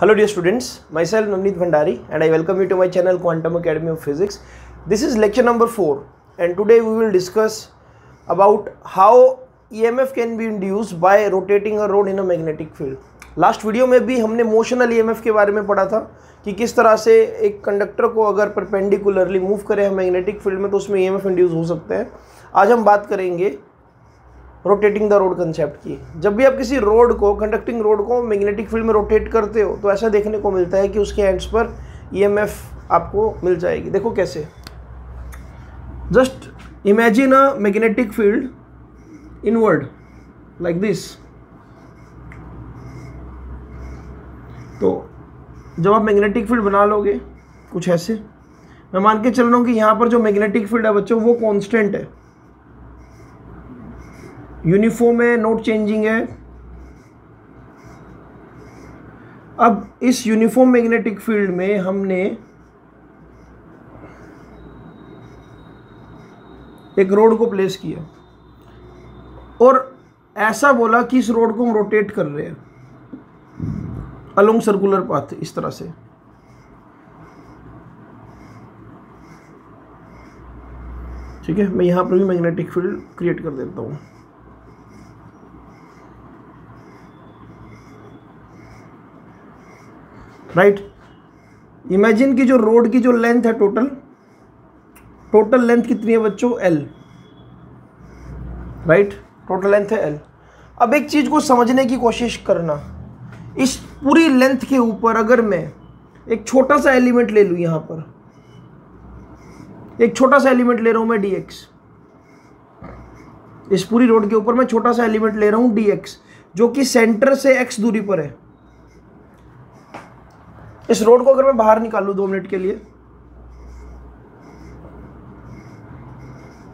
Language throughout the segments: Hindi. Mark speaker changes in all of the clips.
Speaker 1: Hello dear students myself Navneet Bhandari and I welcome you to my channel Quantum Academy of Physics this is lecture number four and today we will discuss about how E M F can be induce by rotating a rod in a magnetic field last video में भी हमने मोशनल ई एम एफ के बारे में पढ़ा था कि किस तरह से एक कंडक्टर को अगर परपेंडिकुलरली मूव करें हम मैग्नेटिक फील्ड में तो उसमें ई एम एफ इंड्यूस हो सकते हैं आज हम बात करेंगे रोटेटिंग द रोड कंसेप्ट की जब भी आप किसी रोड को कंडक्टिंग रोड को मैग्नेटिक फील्ड में रोटेट करते हो तो ऐसा देखने को मिलता है कि उसके एंड्स पर ईएमएफ e आपको मिल जाएगी देखो कैसे just imagine a magnetic field inward like this तो जब आप मैग्नेटिक फील्ड बना लोगे कुछ ऐसे मैं मान के चल रहा हूँ कि यहाँ पर जो मैग्नेटिक फील्ड है बच्चों वो कांस्टेंट है यूनिफॉर्म है नोट चेंजिंग है अब इस यूनिफॉर्म मैग्नेटिक फील्ड में हमने एक रोड को प्लेस किया और ऐसा बोला कि इस रोड को हम रोटेट कर रहे हैं अलोंग सर्कुलर पाथ इस तरह से ठीक है मैं यहां पर भी मैग्नेटिक फील्ड क्रिएट कर देता हूँ राइट इमेजिन की जो रोड की जो लेंथ है टोटल टोटल लेंथ कितनी है बच्चों एल राइट टोटल लेंथ है एल अब एक चीज़ को समझने की कोशिश करना इस पूरी लेंथ के ऊपर अगर मैं एक छोटा सा एलिमेंट ले लू यहां पर एक छोटा सा एलिमेंट ले रहा हूं मैं डीएक्स इस पूरी रोड के ऊपर मैं छोटा सा एलिमेंट ले रहा हूं डीएक्स जो कि सेंटर से एक्स दूरी पर है इस रोड को अगर मैं बाहर निकालू दो मिनट के लिए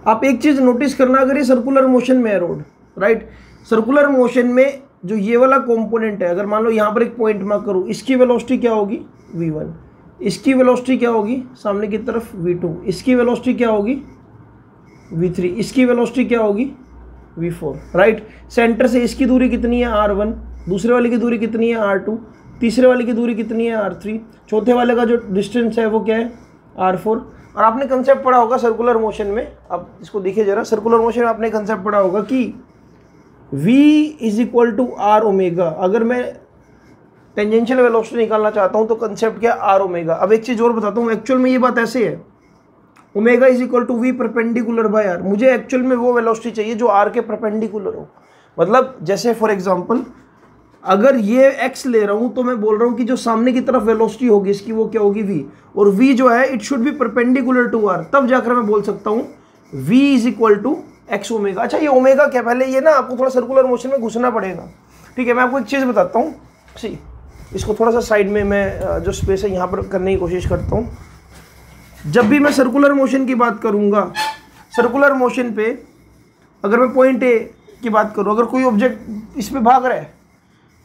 Speaker 1: आप एक चीज नोटिस करना अगर ये सर्कुलर मोशन में है रोड राइट सर्कुलर मोशन में जो ये वाला कंपोनेंट है अगर मान लो यहाँ पर एक पॉइंट मार्क करूँ इसकी वेलोसिटी क्या होगी वी वन इसकी वेलोसिटी क्या होगी सामने की तरफ वी टू इसकी वेलोसिटी क्या होगी वी थ्री इसकी वेलोसिटी क्या होगी वी फोर राइट सेंटर से इसकी दूरी कितनी है आर वन दूसरे वाले की दूरी कितनी है आर टू तीसरे वाले की दूरी कितनी है आर थ्री चौथे वाले का जो डिस्टेंस है वो क्या है आर फोर और आपने कंसेप्ट पढ़ा होगा सर्कुलर मोशन में आप इसको देखिए जरा सर्कुलर मोशन में आपने कंसेप्ट पढ़ा होगा कि v is equal to R omega अगर मैं टेंजेंशियल वेलोसिटी निकालना चाहता हूँ तो कंसेप्ट क्या आर ओमेगा अब एक चीज़ और बताता हूँ एक्चुअल में ये बात ऐसे है omega is equal to V perpendicular by R मुझे एक्चुअल में वो वेलोसिटी चाहिए जो आर के परपेंडिकुलर हो मतलब जैसे फॉर एग्जाम्पल अगर ये एक्स ले रहा हूँ तो मैं बोल रहा हूँ कि जो सामने की तरफ वेलोसिटी होगी इसकी वो क्या होगी वी और वी जो है it should be perpendicular to R तब जाकर मैं बोल सकता हूँ V is equal to X omega अच्छा ये ओमेगा क्या पहले ये ना आपको थोड़ा सर्कुलर मोशन में घुसना पड़ेगा ठीक है मैं आपको एक चीज़ बताता हूँ सी इसको थोड़ा सा साइड में मैं जो स्पेस है यहाँ पर करने की कोशिश करता हूँ जब भी मैं सर्कुलर मोशन की बात करूँगा सर्कुलर मोशन पे अगर मैं पॉइंट ए की बात करूँ अगर कोई ऑब्जेक्ट इस पर भाग रहा है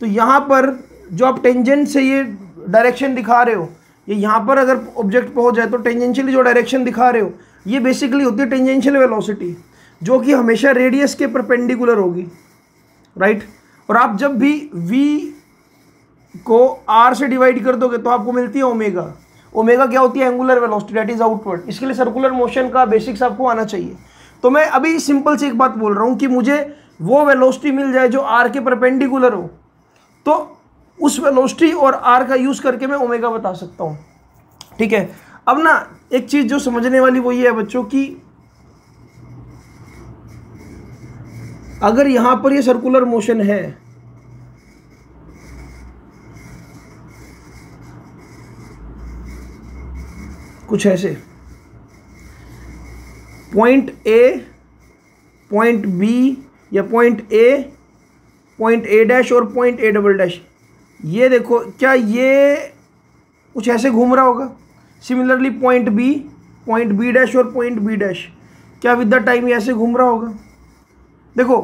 Speaker 1: तो यहाँ पर जो आप टेंजेंट से ये डायरेक्शन दिखा रहे हो ये यहाँ पर अगर ऑब्जेक्ट पहुँच जाए तो टेंजेंशियली जो डायरेक्शन दिखा रहे हो ये बेसिकली होती है टेंजेंशियल वेलोसिटी जो कि हमेशा रेडियस के परपेंडिकुलर होगी राइट और आप जब भी v को r से डिवाइड कर दोगे तो आपको मिलती है ओमेगा ओमेगा क्या होती है angular velocity that is outward इसके लिए सर्कुलर मोशन का बेसिक्स आपको आना चाहिए तो मैं अभी सिंपल से एक बात बोल रहा हूँ कि मुझे वो वेलोसिटी मिल जाए जो आर के परपेंडिकुलर हो तो उस वेलोसिटी और आर का यूज़ करके मैं ओमेगा बता सकता हूँ ठीक है अब ना एक चीज़ जो समझने वाली वो ये है बच्चों की अगर यहां पर ये सर्कुलर मोशन है कुछ ऐसे पॉइंट ए पॉइंट बी या point A point A dash और पॉइंट ए डबल डैश ये देखो क्या ये कुछ ऐसे घूम रहा होगा similarly point B point B dash और पॉइंट बी डैश क्या विद द टाइम ये ऐसे घूम रहा होगा देखो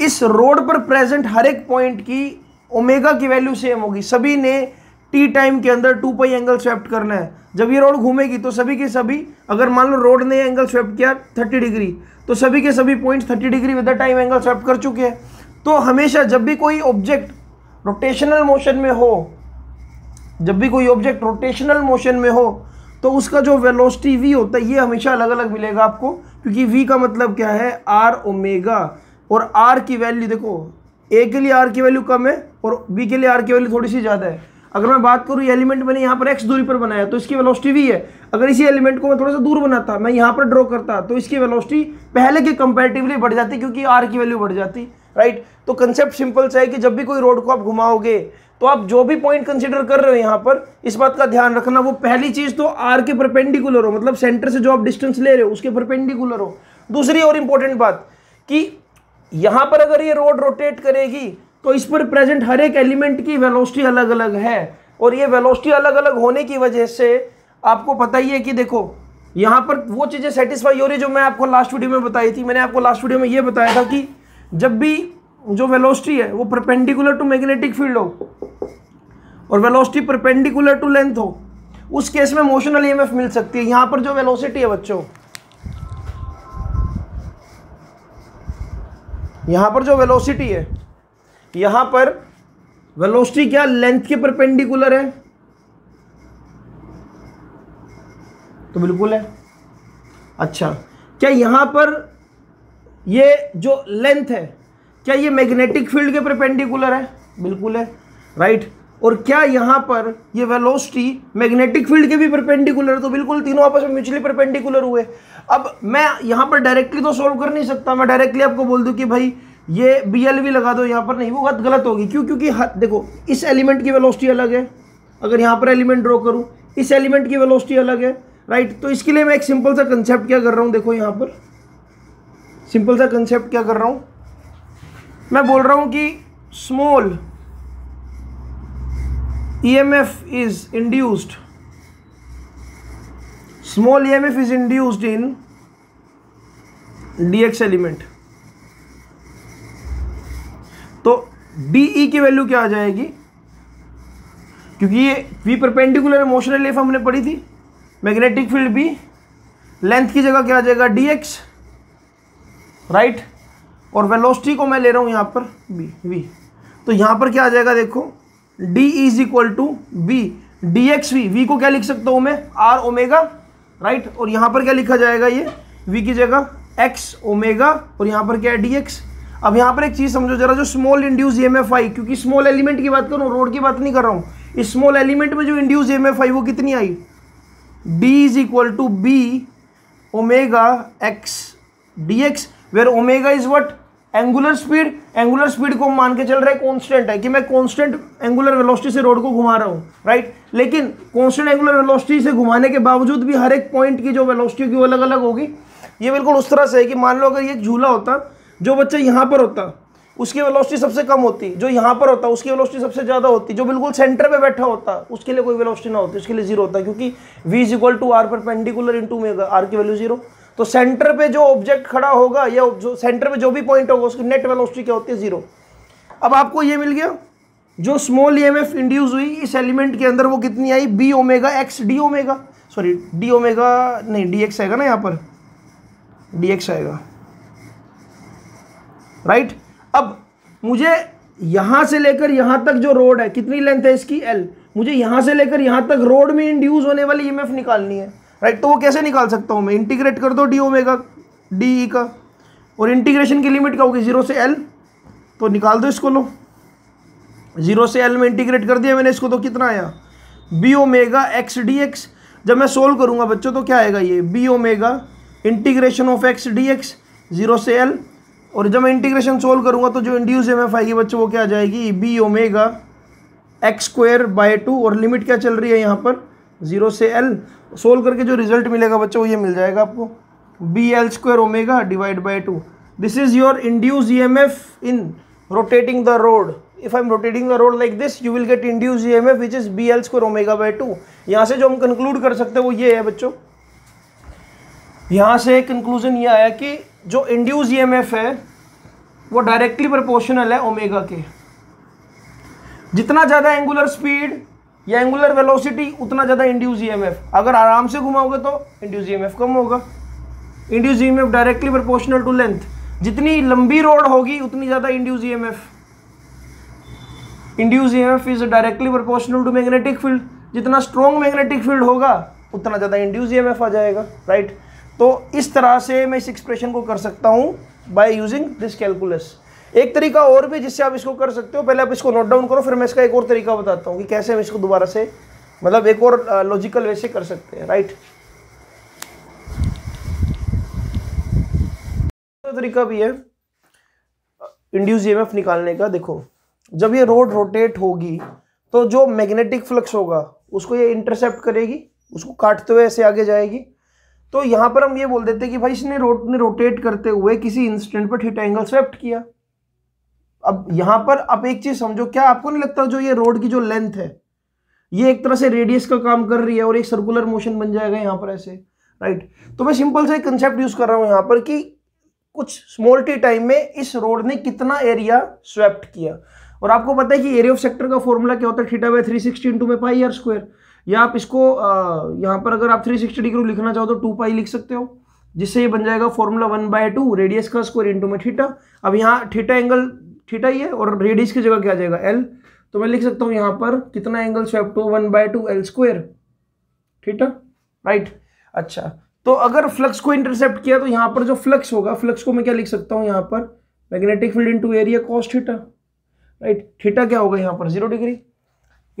Speaker 1: इस रोड पर प्रेजेंट हर एक पॉइंट की ओमेगा की वैल्यू सेम होगी सभी ने टी टाइम के अंदर टू पाई एंगल स्वेप्ट करना है जब ये रोड घूमेगी तो सभी के सभी अगर मान लो रोड ने एंगल स्वेप्ट किया थर्टी डिग्री तो सभी के सभी point thirty degree with the time angle swept कर चुके हैं तो हमेशा जब भी कोई ऑब्जेक्ट रोटेशनल मोशन में हो जब भी कोई ऑब्जेक्ट रोटेशनल मोशन में हो तो उसका जो वेलोसिटी वी होता है ये हमेशा अलग अलग मिलेगा आपको क्योंकि वी का मतलब क्या है आर ओमेगा और आर की वैल्यू देखो ए के लिए आर की वैल्यू कम है और बी के लिए आर की वैल्यू थोड़ी सी ज़्यादा है अगर मैं बात करूँ ये एलिमेंट मैंने यहाँ पर एक्स दूरी पर बनाया तो इसकी वेलोसिटी वी है अगर इसी एलिमेंट को मैं थोड़ा सा दूर बनाता मैं यहाँ पर ड्रॉ करता तो इसकी वेलोसिटी पहले के कंपेरेटिवली बढ़ जाती क्योंकि आर की वैल्यू बढ़ जाती राइट तो कंसेप्ट सिंपल सा है कि जब भी कोई रोड को आप घुमाओगे तो आप जो भी पॉइंट कंसिडर कर रहे हो यहाँ पर इस बात का ध्यान रखना वो पहली चीज़ तो आर के परपेंडिकुलर हो मतलब सेंटर से जो आप डिस्टेंस ले रहे हो उसके परपेंडिकुलर हो दूसरी और इंपॉर्टेंट बात कि यहाँ पर अगर ये रोड रोटेट करेगी तो इस पर प्रेजेंट हर एक एलिमेंट की वेलोसिटी अलग अलग है और ये वेलोसिटी अलग अलग होने की वजह से आपको पता ही है कि देखो यहाँ पर वो चीज़ें सेटिस्फाई हो रही जो मैं आपको लास्ट वीडियो में बताई थी मैंने आपको लास्ट वीडियो में ये बताया था कि जब भी जो वेलोसिटी है वो परपेंडिकुलर टू मैग्नेटिक फील्ड हो और वेलोसिटी परपेंडिकुलर टू लेंथ हो उस केस में मोशनल ई मिल सकती है यहां पर जो वेलोसिटी है बच्चों यहां पर जो वेलोसिटी है यहां पर वेलोसिटी क्या लेंथ के परपेंडिकुलर है तो बिल्कुल है अच्छा क्या यहां पर ये जो लेंथ है क्या ये मैग्नेटिक फील्ड के परपेंडिकुलर है बिल्कुल है राइट और क्या यहाँ पर ये वेलोसिटी मैग्नेटिक फील्ड के भी परपेंडिकुलर तो बिल्कुल तीनों आपस में म्यूचुअली परपेंडिकुलर हुए अब मैं यहाँ पर डायरेक्टली तो सॉल्व कर नहीं सकता मैं डायरेक्टली आपको बोल दूँ कि भाई ये बी एल भी लगा दो यहाँ पर नहीं वो बात गलत होगी क्यों क्योंकि देखो इस एलिमेंट की वेलोसिटी अलग है अगर यहाँ पर एलिमेंट ड्रॉ करूँ इस एलिमेंट की वेलोसिटी अलग है राइट तो इसके लिए मैं एक सिंपल सा कंसेप्ट क्या कर रहा हूँ देखो यहाँ पर सिंपल सा कंसेप्ट क्या कर रहा हूं मैं बोल रहा हूं कि small EMF is induced small EMF is induced in DX element तो डीई e की वैल्यू क्या आ जाएगी क्योंकि ये वी परपेंडिकुलर मोशनल लेफ हमने पढ़ी थी मैग्नेटिक फील्ड भी लेंथ की जगह क्या आ जाएगा एक्स राइट और वेलोसिटी को मैं ले रहा हूँ यहाँ पर बी वी तो यहाँ पर क्या आ जाएगा देखो D is equal to B D X V V को क्या लिख सकता हूँ मैं आर ओमेगा राइट और यहाँ पर क्या लिखा जाएगा ये वी की जगह एक्स ओमेगा और यहाँ पर क्या है डी एक्स अब यहाँ पर एक चीज़ समझो जरा जो small induce E M F आई क्योंकि स्मॉल एलिमेंट की बात करूँ रोड की बात नहीं कर रहा हूँ इस स्मॉल एलिमेंट में जो इंड्यूस ई एम एफ आई वो कितनी आई D is equal to B omega X D X where omega is what angular speed angular speed को मान के चल रहा है कॉन्स्टेंट है कि मैं कॉन्स्टेंट एंगुलर वेलोसिटी से रोड को घुमा रहा हूँ राइट लेकिन कॉन्स्टेंट एंगुलर वेलोसिटी से घुमाने के बावजूद भी हर एक पॉइंट की जो वेलोसिटी होगी वो अलग अलग होगी ये बिल्कुल उस तरह से है कि मान लो अगर ये झूला होता जो बच्चा यहाँ पर होता उसकी वेलोसिटी सबसे कम होती जो यहाँ पर होता उसकी वेलोसिटी सबसे ज़्यादा होती जो बिल्कुल सेंटर पे बैठा होता उसके लिए कोई वेलोसिटी ना होती उसके लिए जीरो होता क्योंकि V is equal to R perpendicular into omega R की वैल्यू जीरो तो सेंटर पे जो ऑब्जेक्ट खड़ा होगा या जो सेंटर पे जो भी पॉइंट होगा उसकी नेट वेलोसिटी क्या होती है जीरो अब आपको ये मिल गया जो small E M F induce हुई इस एलिमेंट के अंदर वो कितनी आई B omega X D omega sorry D omega नहीं डी एक्स आएगा ना यहाँ पर डी एक्स आएगा राइट अब मुझे यहाँ से लेकर यहाँ तक जो रोड है कितनी लेंथ है इसकी एल मुझे यहाँ से लेकर यहाँ तक रोड में इंड्यूज होने वाली ई निकालनी है राइट तो वो कैसे निकाल सकता हूँ मैं इंटीग्रेट कर दो डी ओमेगा डी ई का और इंटीग्रेशन की लिमिट क्या होगी जीरो से एल तो निकाल दो इसको लो जीरो से एल में इंटीग्रेट कर दिया मैंने इसको तो कितना आया B omega X D X जब मैं सोल्व करूँगा बच्चों तो क्या आएगा ये B omega integration of X D X zero से एल और जब मैं इंटीग्रेशन सोल्व करूँगा तो जो इंड्यूस एम एफ आएगी बच्चों वो क्या आ जाएगी B omega X square by two और लिमिट क्या चल रही है यहाँ पर जीरो से एल सोल्व करके जो रिजल्ट मिलेगा बच्चों वो ये मिल जाएगा आपको B L square omega divide by two this is your induce E M F in rotating the rod if I am rotating the rod like this you will get induce E M F which is B L square omega by two यहाँ से जो हम कंक्लूड कर सकते हैं वो ये है बच्चों यहाँ से कंक्लूजन ये आया कि जो इंड्यूज ई एम एफ है वो डायरेक्टली प्रपोर्शनल है ओमेगा के जितना ज़्यादा एंगुलर स्पीड या एंगुलर वेलोसिटी उतना ज़्यादा इंड्यूस ईएमएफ अगर आराम से घुमाओगे तो इंड्यूस ईएमएफ कम होगा induce EMF directly proportional to length जितनी लंबी रोड होगी उतनी ज़्यादा induce EMF induce EMF is directly proportional to magnetic field जितना स्ट्रॉन्ग मैग्नेटिक फील्ड होगा उतना ज़्यादा इंड्यूस ई आ जाएगा राइट तो इस तरह से मैं इस एक्सप्रेशन को कर सकता हूँ बाई यूजिंग दिस कैलकुलस एक तरीका और भी जिससे आप इसको कर सकते हो पहले आप इसको नोट डाउन करो फिर मैं इसका एक और तरीका बताता हूँ कि कैसे हम इसको दोबारा से मतलब एक और लॉजिकल वे से कर सकते हैं राइट तरीका भी है इंड्यूस ईएमएफ निकालने का देखो जब ये रोड रोटेट होगी तो जो मैग्नेटिक फ्लक्स होगा उसको ये इंटरसेप्ट करेगी उसको काटते हुए ऐसे आगे जाएगी तो यहाँ पर हम ये बोल देते कि भाई इसने रोड ने रोटेट करते हुए किसी इंस्टेंट पर थीटा एंगल स्वेप्ट किया अब यहां पर आप एक चीज समझो क्या आपको नहीं लगता जो ये रोड की जो लेंथ है ये एक तरह से रेडियस का काम कर रही है और एक सर्कुलर मोशन बन जाएगा यहां पर ऐसे राइट तो मैं सिंपल सा एक कंसेप्ट यूज कर रहा हूं यहां पर कि कुछ स्मॉल टी टाइम में इस रोड ने कितना एरिया स्वेप्ट किया और आपको पता है कि एरिया ऑफ सेक्टर का फॉर्मूला क्या होता है theta by three sixty into में पाई आर स्क्वायर या आप इसको यहाँ पर अगर आप 360 डिग्री लिखना चाहो तो टू पाई लिख सकते हो जिससे ये बन जाएगा formula one by two radius का स्क्वायर इंटू में थीटा अब यहाँ थीटा एंगल थीटा ही है और रेडियस की जगह क्या जाएगा एल तो मैं लिख सकता हूँ यहाँ पर कितना angle swept to one by two L square theta right अच्छा तो अगर फ्लक्स को इंटरसेप्ट किया तो यहाँ पर जो फ्लक्स होगा फ्लक्स को मैं क्या लिख सकता हूँ यहाँ पर magnetic field into area cos theta right theta क्या होगा यहाँ पर जीरो डिग्री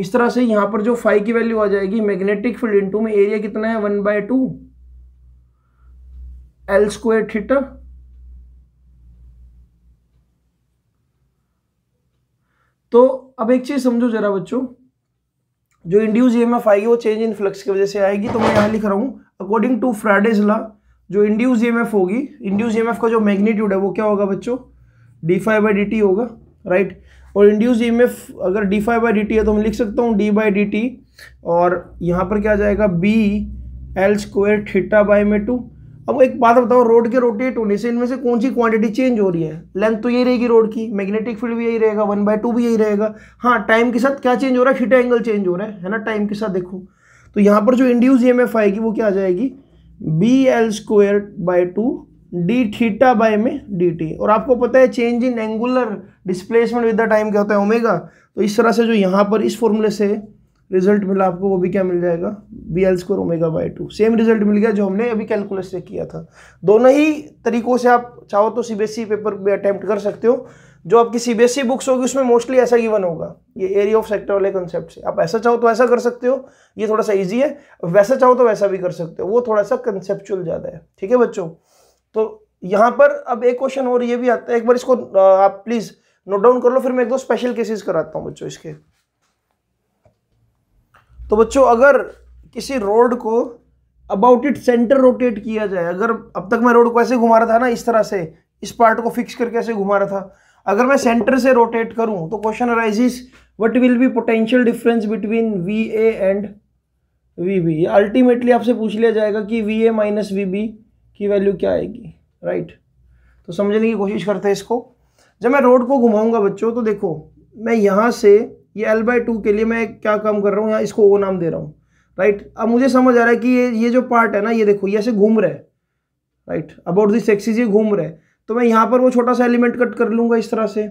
Speaker 1: इस तरह से यहाँ पर जो फाइव की वैल्यू आ जाएगी मैग्नेटिक फील्ड इनटू में एरिया कितना है one by two L square theta तो अब एक चीज़ समझो जरा बच्चों जो इंड्यूस ई आएगी वो चेंज इन फ्लक्स की वजह से आएगी तो मैं यहाँ लिख रहा हूँ अकॉर्डिंग टू फ्राइडेज ला जो इंड्यूस ई होगी इंड्यूस ई का जो मैग्नीट्यूड है वो क्या होगा बच्चों D phi by D T होगा राइट और इंड्यूस ई अगर D phi by D T है तो मैं लिख सकता हूँ डी बाई डी टी और यहाँ पर क्या जाएगा B L square theta by में टू अब एक बात बताओ रोड के रोटेट होने से इनमें से कौन सी क्वांटिटी चेंज हो रही है लेंथ तो यही रहेगी रोड की मैग्नेटिक फील्ड भी यही रहेगा वन बाय टू भी यही रहेगा हाँ टाइम के साथ क्या चेंज हो रहा है थीटा एंगल चेंज हो रहा है है ना टाइम के साथ देखो तो यहाँ पर जो इंड्यूस ई एम एफ आएगी वो क्या आ जाएगी B L square by two D theta by में डी टी और आपको पता है change in angular displacement with the time क्या होता है ओमेगा तो इस तरह से जो यहाँ पर इस फॉर्मूले से रिजल्ट मिला आपको वो भी क्या मिल जाएगा B L square omega by two same result मिल गया जो हमने अभी कैलकुलस से किया था दोनों ही तरीकों से आप चाहो तो सीबीएसई पेपर e में अटैम्प्ट कर सकते हो जो आपकी सीबीएसई बुक्स e होगी उसमें मोस्टली ऐसा गिवन होगा ये एरिया ऑफ सेक्टर वाले कंसेप्ट से आप ऐसा चाहो तो ऐसा कर सकते हो ये थोड़ा सा ईजी है वैसा चाहो तो वैसा भी कर सकते हो वो थोड़ा सा कंसेप्चुअल ज़्यादा है ठीक है बच्चों तो यहाँ पर अब एक क्वेश्चन और ये भी आता है एक बार इसको आप प्लीज़ नोट डाउन कर लो फिर मैं एक दो स्पेशल केसेस कराता हूँ बच्चों इसके तो बच्चों अगर किसी रोड को अबाउट इट सेंटर रोटेट किया जाए अगर अब तक मैं रोड को ऐसे घुमा रहा था ना इस तरह से इस पार्ट को फिक्स करके ऐसे घुमा रहा था अगर मैं सेंटर से रोटेट करूं तो question arises what will be potential difference between V A and V B ultimately आपसे पूछ लिया जाएगा कि V A minus V B की वैल्यू क्या आएगी राइट तो समझने की कोशिश करते हैं इसको जब मैं रोड को घुमाऊंगा बच्चों तो देखो मैं यहाँ से ये एल बाई टू के लिए मैं क्या काम कर रहा हूँ यहाँ इसको ओ नाम दे रहा हूँ राइट अब मुझे समझ आ रहा है कि ये ये जो पार्ट है ना ये देखो ये ऐसे घूम रहे राइट अबाउट दिस एक्सिस ये घूम रहे तो मैं यहाँ पर वो छोटा सा एलिमेंट कट कर लूँगा इस तरह से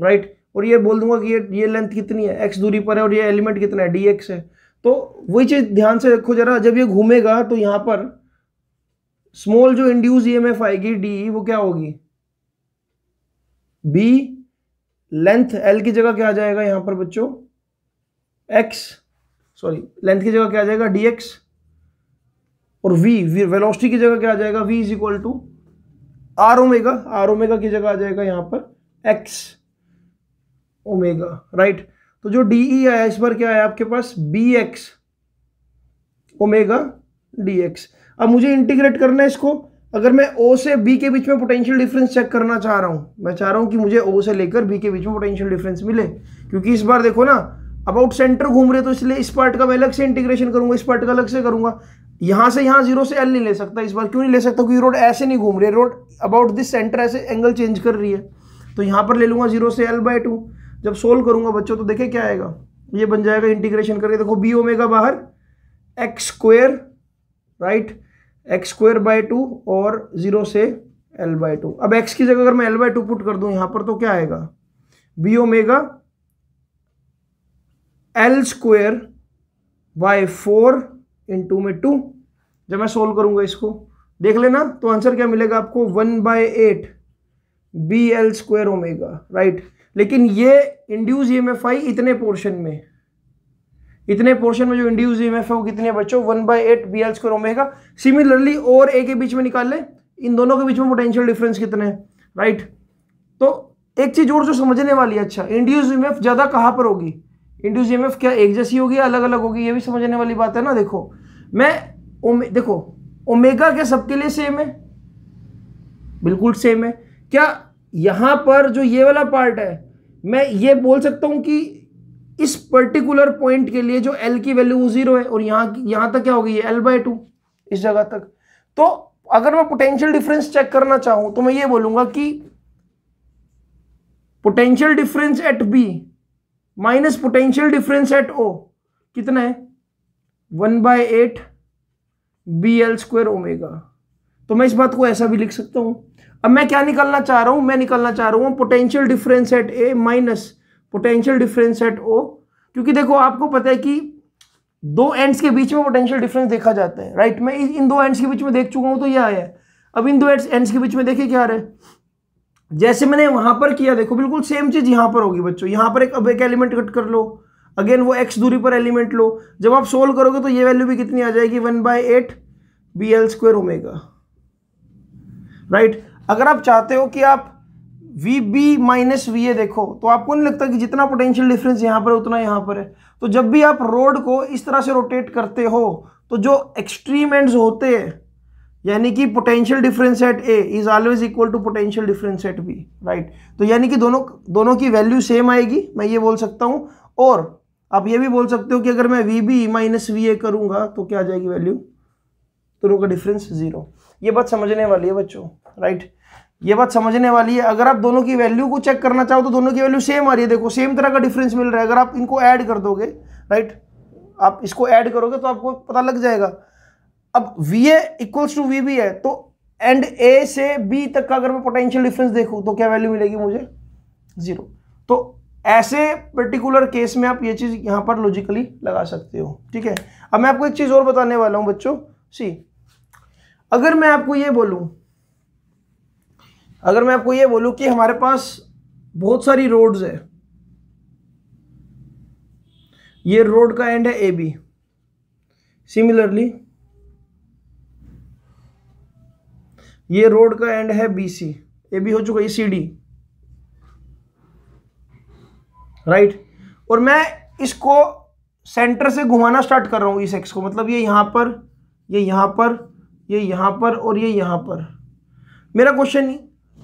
Speaker 1: राइट और ये बोल दूंगा कि ये ये लेंथ कितनी है एक्स दूरी पर है और ये एलिमेंट कितना है डी एक्स है तो वही चीज़ ध्यान से रखो जरा जब ये घूमेगा तो यहाँ पर स्मॉल जो इंड्यूस ई e आएगी डी वो क्या होगी बी लेंथ एल की जगह क्या आ जाएगा यहां पर बच्चों एक्स सॉरी लेंथ की जगह क्या आ जाएगा डी एक्स और वी वी वेलोसिटी की जगह क्या आ जाएगा V is equal to R omega R omega की जगह आ जाएगा यहां पर एक्स ओमेगा राइट तो जो डी ई e आया इस बार क्या आया आपके पास B X omega D X अब मुझे इंटीग्रेट करना है इसको अगर मैं ओ से बी के बीच में पोटेंशियल डिफरेंस चेक करना चाह रहा हूँ मैं चाह रहा हूँ कि मुझे ओ से लेकर बी के बीच में पोटेंशियल डिफरेंस मिले क्योंकि इस बार देखो ना अबाउट सेंटर घूम रहे तो इसलिए इस पार्ट का मैं अलग से इंटीग्रेशन करूंगा इस पार्ट का अलग से करूंगा यहाँ से यहाँ जीरो से एल नहीं ले सकता इस बार क्यों नहीं ले सकता क्योंकि रोड ऐसे नहीं घूम रही रोड अबाउट दिस सेंटर ऐसे एंगल चेंज कर रही है तो यहाँ पर ले लूँगा जीरो से एल बाई टू जब सोल्व करूँगा बच्चों तो देखे क्या आएगा ये बन जाएगा इंटीग्रेशन करके देखो बी ओमेगा बाहर X square right X square by two और ज़ीरो से एल बाई टू अब एक्स की जगह अगर मैं एल बाई टू पुट कर दूं यहां पर तो क्या आएगा B omega L square by four into में टू जब मैं सोल्व करूंगा इसको देख लेना तो आंसर क्या मिलेगा आपको one by eight B L square omega right लेकिन ये इंड्यूस ई एम आई इतने पोर्शन में इतने पोर्शन में जो इंड्यूस ई है वो कितने बच्चों one by eight B L square omega similarly और ए के बीच में निकाल लें इन दोनों के बीच में पोटेंशियल डिफरेंस कितने हैं राइट तो एक चीज और जो समझने वाली है अच्छा इंड्यूस ई ज़्यादा कहाँ पर होगी इंड्यूस ई क्या एक जैसी होगी अलग अलग होगी ये भी समझने वाली बात है ना देखो मैं ओमे देखो ओमेगा क्या सबके लिए सेम है बिल्कुल सेम है क्या यहाँ पर जो ये वाला पार्ट है मैं ये बोल सकता हूँ कि इस पर्टिकुलर पॉइंट के लिए जो एल की वैल्यू जीरो है और यहां यहां तक क्या हो गई है एल बाय टू इस जगह तक तो अगर मैं पोटेंशियल डिफरेंस चेक करना चाहूं तो मैं ये बोलूंगा कि potential difference at B minus potential difference at O कितना है one by eight B L square omega तो मैं इस बात को ऐसा भी लिख सकता हूं अब मैं क्या निकालना चाह रहा हूं मैं निकालना चाह रहा हूं potential difference at A minus potential difference at O क्योंकि देखो आपको पता है कि दो एंड्स के बीच में पोटेंशियल डिफरेंस देखा जाता है राइट right? मैं इन दो एंड्स के बीच में देख चुका हूं तो यह आया अब इन दो एंड्स के बीच में देखिए क्या आ रहा है जैसे मैंने वहां पर किया देखो बिल्कुल सेम चीज यहां पर होगी बच्चों यहां पर एक अब एक एलिमेंट कट कर लो अगेन वो एक्स दूरी पर एलिमेंट लो जब आप सोल्व करोगे तो ये वैल्यू भी कितनी आ जाएगी one by eight B L square omega right अगर आप चाहते हो कि आप V B minus V A देखो तो आपको नहीं लगता कि जितना पोटेंशियल डिफरेंस यहाँ पर है उतना यहाँ पर है तो जब भी आप रोड को इस तरह से रोटेट करते हो तो जो एक्सट्रीम एंड्स होते हैं यानी कि potential difference at A is always equal to potential difference at B right तो यानी कि दोनों दोनों की वैल्यू सेम आएगी मैं ये बोल सकता हूँ और आप ये भी बोल सकते हो कि अगर मैं V B minus V A करूँगा तो क्या आ जाएगी वैल्यू दोनों का डिफरेंस ज़ीरो ये बात समझने वाली है बच्चों राइट ये बात समझने वाली है अगर आप दोनों की वैल्यू को चेक करना चाहो तो दोनों की वैल्यू सेम आ रही है देखो सेम तरह का डिफरेंस मिल रहा है अगर आप इनको ऐड कर दोगे राइट आप इसको ऐड करोगे तो आपको पता लग जाएगा अब V A equals to V B है तो एंड ए से बी तक का अगर मैं पोटेंशियल डिफरेंस देखूँ तो क्या वैल्यू मिलेगी मुझे ज़ीरो तो ऐसे पर्टिकुलर केस में आप ये चीज़ यहाँ पर लॉजिकली लगा सकते हो ठीक है अब मैं आपको एक चीज़ और बताने वाला हूँ बच्चों सी अगर मैं आपको ये बोलूँ अगर मैं आपको ये बोलूं कि हमारे पास बहुत सारी रोड्स है ये रोड का एंड है ए बी सिमिलरली ये रोड का एंड है बी सी ए बी हो चुका है सी डी राइट और मैं इसको सेंटर से घुमाना स्टार्ट कर रहा हूं इस एक्स को मतलब ये यहां पर ये यहां पर ये यहां पर और ये यहां पर मेरा क्वेश्चन नहीं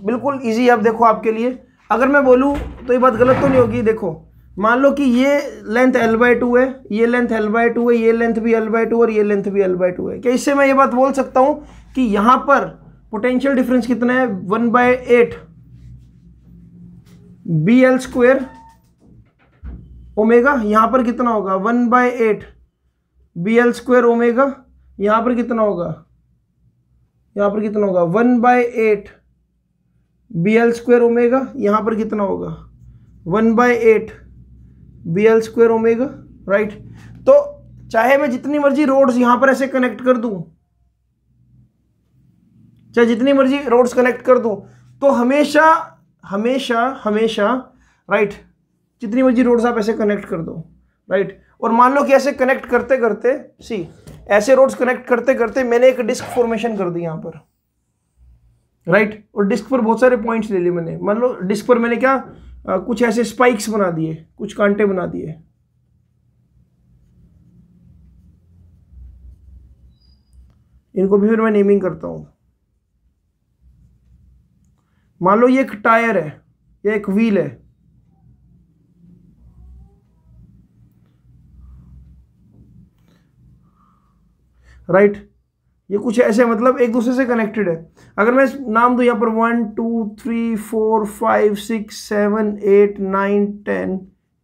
Speaker 1: बिल्कुल इजी आप देखो आपके लिए अगर मैं बोलूँ तो ये बात गलत तो नहीं होगी देखो मान लो कि ये लेंथ एल बाई टू है ये लेंथ एल बाई टू है ये लेंथ भी एल बाई टू और ये लेंथ भी एल बाई टू है क्या इससे मैं ये बात बोल सकता हूँ कि यहाँ पर पोटेंशियल डिफरेंस कितना है one by eight B L square omega यहाँ पर कितना होगा one by eight B L square omega यहाँ पर कितना होगा यहाँ पर कितना होगा one by eight B L square omega यहाँ पर कितना होगा one by eight B L square omega right तो चाहे मैं जितनी मर्जी रोड्स यहाँ पर ऐसे कनेक्ट कर दूँ चाहे जितनी मर्जी रोड्स कनेक्ट कर दूँ तो हमेशा हमेशा हमेशा राइट जितनी मर्जी रोड्स आप ऐसे कनेक्ट कर दो राइट और मान लो कि ऐसे कनेक्ट करते करते सी ऐसे रोड्स कनेक्ट करते करते मैंने एक डिस्क फॉर्मेशन कर दी यहाँ पर राइट और डिस्क पर बहुत सारे पॉइंट्स ले लिए मैंने मान लो डिस्क पर मैंने क्या आ, कुछ ऐसे स्पाइक्स बना दिए कुछ कांटे बना दिए इनको भी फिर मैं नेमिंग करता हूं मान लो ये एक टायर है या एक व्हील है राइट right? ये कुछ ऐसे मतलब एक दूसरे से कनेक्टेड है अगर मैं नाम दूँ यहाँ पर one two three four five six seven eight nine ten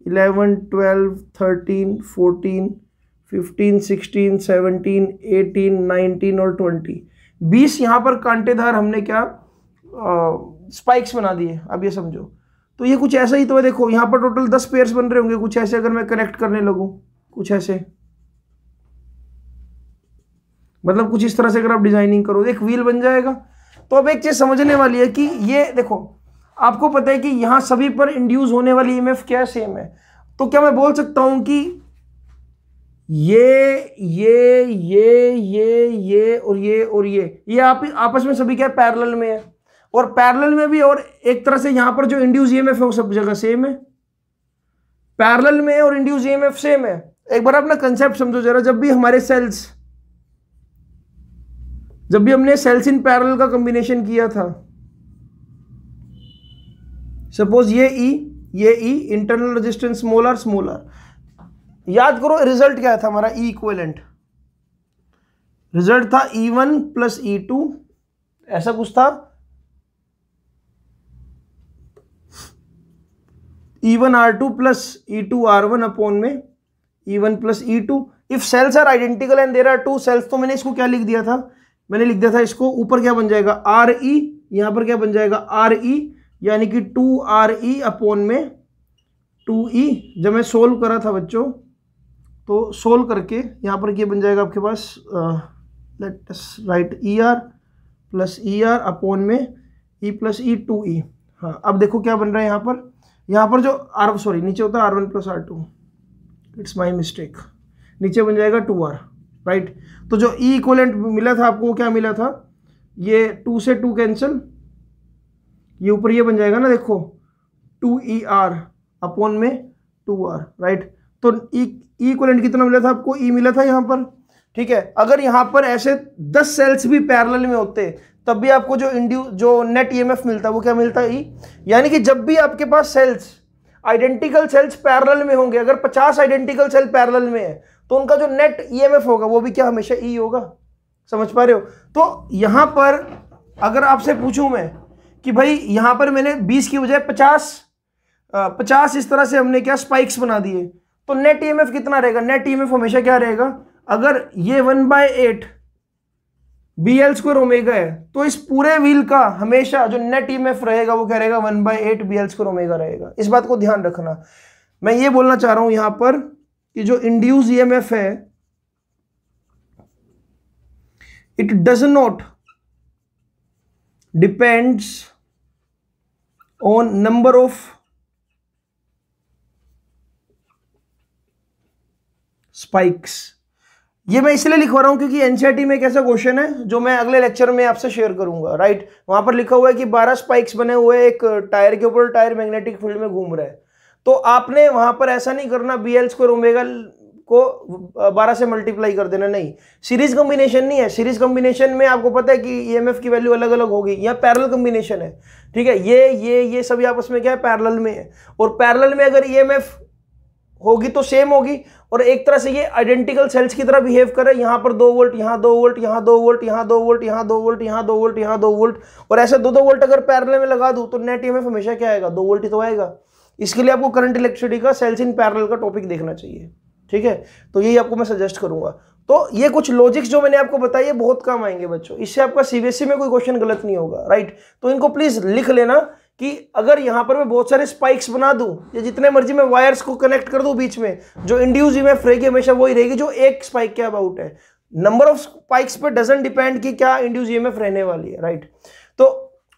Speaker 1: eleven twelve thirteen fourteen fifteen sixteen seventeen eighteen nineteen और ट्वेंटी बीस यहाँ पर कांटेदार हमने क्या स्पाइक्स बना दिए अब ये समझो तो ये कुछ ऐसा ही तो है देखो यहाँ पर टोटल दस पेयर्स बन रहे होंगे कुछ ऐसे अगर मैं कनेक्ट करने लगूँ कुछ ऐसे मतलब कुछ इस तरह से अगर आप डिजाइनिंग करो एक व्हील बन जाएगा तो अब एक चीज समझने वाली है कि ये देखो आपको पता है कि यहाँ सभी पर इंड्यूस होने वाली ई क्या सेम है तो क्या मैं बोल सकता हूं कि ये ये ये ये ये और ये और ये ये आप आपस में सभी क्या पैरल में है और पैरल में भी और एक तरह से यहां पर जो इंड्यूस ई है वो सब जगह सेम है पैरल में और इंड्यूस ई सेम है एक बार अपना कंसेप्ट समझो जरा जब भी हमारे सेल्स जब भी हमने सेल्स इन पैरल का कॉम्बिनेशन किया था सपोज ये ई e, ये E internal resistance smaller smaller याद करो रिजल्ट क्या था हमारा ई इक्वेलेंट रिजल्ट था E one plus E two ऐसा कुछ था E one R two plus E two R one upon में E one plus E two if cells are identical and there are two cells तो मैंने इसको क्या लिख दिया था मैंने लिख दिया था इसको ऊपर क्या बन जाएगा आर ई e, यहाँ पर क्या बन जाएगा आर ई e, यानी कि टू आर ई अपोन में टू ई e, जब मैं सोल्व करा था बच्चों तो सोल्व करके यहाँ पर क्या बन जाएगा आपके पास let write E R plus E R upon में ई प्लस ई टू ई हाँ अब देखो क्या बन रहा है यहाँ पर यहाँ पर जो आर सॉरी नीचे होता है R one plus R two it's my mistake नीचे बन जाएगा टू आर राइट तो जो ई e इक्वलेंट मिला था आपको क्या मिला था ये टू से टू कैंसिल ये ऊपर ये बन जाएगा ना देखो टू ई आर अपॉन में टू आर राइट तो ई e, इक्वलेंट e कितना मिला था आपको ई e मिला था यहाँ पर ठीक है अगर यहाँ पर ऐसे दस सेल्स भी पैरेलल में होते तब भी आपको जो इंड्यू जो नेट ईएमएफ e मिलता वो क्या मिलता ई e? ई यानी कि जब भी आपके पास सेल्स आइडेंटिकल सेल्स पैरल में होंगे अगर 50 आइडेंटिकल सेल पैरल में है तो उनका जो नेट ईएमएफ e होगा वो भी क्या हमेशा ई e होगा समझ पा रहे हो तो यहां पर अगर आपसे पूछूं मैं कि भाई यहां पर मैंने 20 की बजाय 50 50 इस तरह से हमने क्या स्पाइक्स बना दिए तो नेट एफ e कितना रहेगा नेट एफ हमेशा क्या रहेगा अगर ये one by eight B L square omega है तो इस पूरे व्हील का हमेशा जो नेट ई e रहेगा वो क्या रहेगा one by eight B L square omega रहेगा इस बात को ध्यान रखना मैं ये बोलना चाह रहा हूं यहां पर कि जो इंड्यूस ई e है it does not depends on number of spikes ये मैं इसलिए लिखवा रहा हूँ क्योंकि एनसीईआरटी e में एक ऐसा क्वेश्चन है जो मैं अगले लेक्चर में आपसे शेयर करूंगा राइट वहां पर लिखा हुआ है कि 12 स्पाइक्स बने हुए एक टायर के ऊपर टायर मैग्नेटिक फील्ड में घूम रहा है तो आपने वहां पर ऐसा नहीं करना बी एल स्क्र ओमेगा को 12 से मल्टीप्लाई कर देना नहीं सीरीज कॉम्बिनेशन नहीं है सीरीज कॉम्बिनेशन में आपको पता है कि ई e की वैल्यू अलग अलग होगी यहाँ पैरल कॉम्बिनेशन है ठीक है ये ये ये सभी आपस में क्या है पैरल में है और पैरल में अगर ई e होगी तो सेम होगी और एक तरह से ये आइडेंटिकल सेल्स की तरह बिहेव करे यहाँ पर दो वोल्ट यहाँ दो वोल्ट यहाँ दो वोल्ट यहाँ दो वोल्ट यहाँ दो वोल्ट यहाँ दो वोल्ट यहाँ दो वोल्ट और ऐसे दो दो वोल्ट अगर पैरल में लगा दूँ तो नेट ई हमेशा क्या आएगा दो वोल्ट ही तो आएगा इसके लिए आपको करंट इलेक्ट्रिसिटी का सेल्स इन पैरल का टॉपिक देखना चाहिए ठीक है तो यही आपको मैं सजेस्ट करूंगा तो ये कुछ लॉजिक्स जो मैंने आपको बताई है बहुत काम आएंगे बच्चों इससे आपका सीबीएसई e में कोई क्वेश्चन गलत नहीं होगा राइट तो इनको प्लीज़ लिख लेना कि अगर यहां पर मैं बहुत सारे स्पाइक्स बना दूं या जितने मर्जी मैं वायर्स को कनेक्ट कर दूं बीच में जो इंड्यूज इमेफ रहेगी हमेशा वही रहेगी जो एक स्पाइक के अबाउट है नंबर ऑफ स्पाइक्स पे डजन डिपेंड कि क्या इंड्यूस ईएमएफ रहने वाली है राइट तो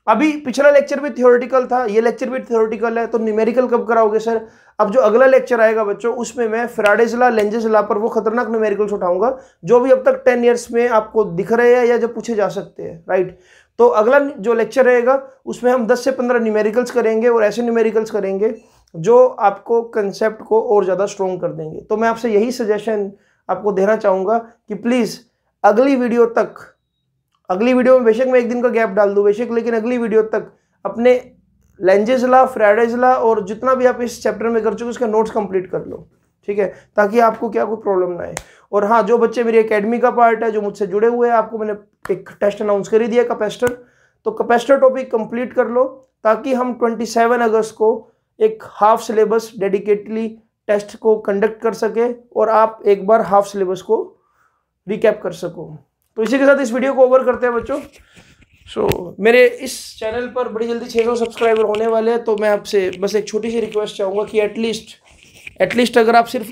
Speaker 1: अभी पिछला लेक्चर भी थियोरिटिकल था ये लेक्चर भी थियोरटिकल है तो न्यूमेरिकल कब कराओगे सर अब जो अगला लेक्चर आएगा बच्चों उसमें मैं फ्राडेजला लेंजेजला पर वो खतरनाक न्यूमेरिकल्स उठाऊंगा जो भी अब तक टेन ईयर्स में आपको दिख रहे हैं या जो पूछे जा सकते हैं राइट तो अगला जो लेक्चर रहेगा उसमें हम 10 से 15 न्यूमेरिकल्स करेंगे और ऐसे न्यूमेरिकल्स करेंगे जो आपको कंसेप्ट को और ज़्यादा स्ट्रॉन्ग कर देंगे तो मैं आपसे यही सजेशन आपको देना चाहूँगा कि प्लीज़ अगली वीडियो तक अगली वीडियो में बेशक मैं एक दिन का गैप डाल दूँ बेशक लेकिन अगली वीडियो तक अपने ला फ्राइडेज ला और जितना भी आप इस चैप्टर में कर चुके उसका नोट्स कंप्लीट कर लो ठीक है ताकि आपको क्या कोई प्रॉब्लम ना आए और हाँ जो बच्चे मेरी अकेडमी का पार्ट है जो मुझसे जुड़े हुए हैं आपको मैंने एक टेस्ट अनाउंस कर ही दिया कैपेसिटर तो कैपेसिटर टॉपिक कंप्लीट कर लो ताकि हम 27 अगस्त को एक हाफ सिलेबस डेडिकेटली टेस्ट को कंडक्ट कर सके और आप एक बार हाफ सिलेबस को रिकैप कर सको तो इसी के साथ इस वीडियो को ओवर करते हैं बच्चों सो so, मेरे इस चैनल पर बड़ी जल्दी सौ सब्सक्राइबर होने वाले हैं तो मैं आपसे बस एक छोटी सी रिक्वेस्ट चाहूँगा कि एटलीस्ट एटलीस्ट अगर आप सिर्फ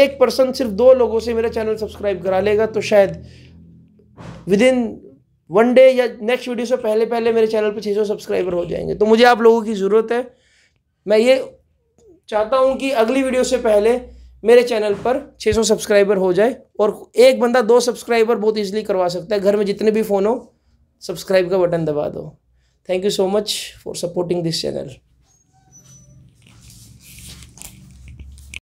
Speaker 1: एक पर्सन सिर्फ दो लोगों से मेरा चैनल सब्सक्राइब करा लेगा तो शायद विद इन वन डे या नेक्स्ट वीडियो से पहले पहले मेरे चैनल छः सौ सब्सक्राइबर हो जाएंगे तो मुझे आप लोगों की ज़रूरत है मैं ये चाहता हूँ कि अगली वीडियो से पहले मेरे चैनल पर 600 सब्सक्राइबर हो जाए और एक बंदा दो सब्सक्राइबर बहुत ईजिली करवा सकता है घर में जितने भी फ़ोन हो सब्सक्राइब का बटन दबा दो thank you so much for supporting this channel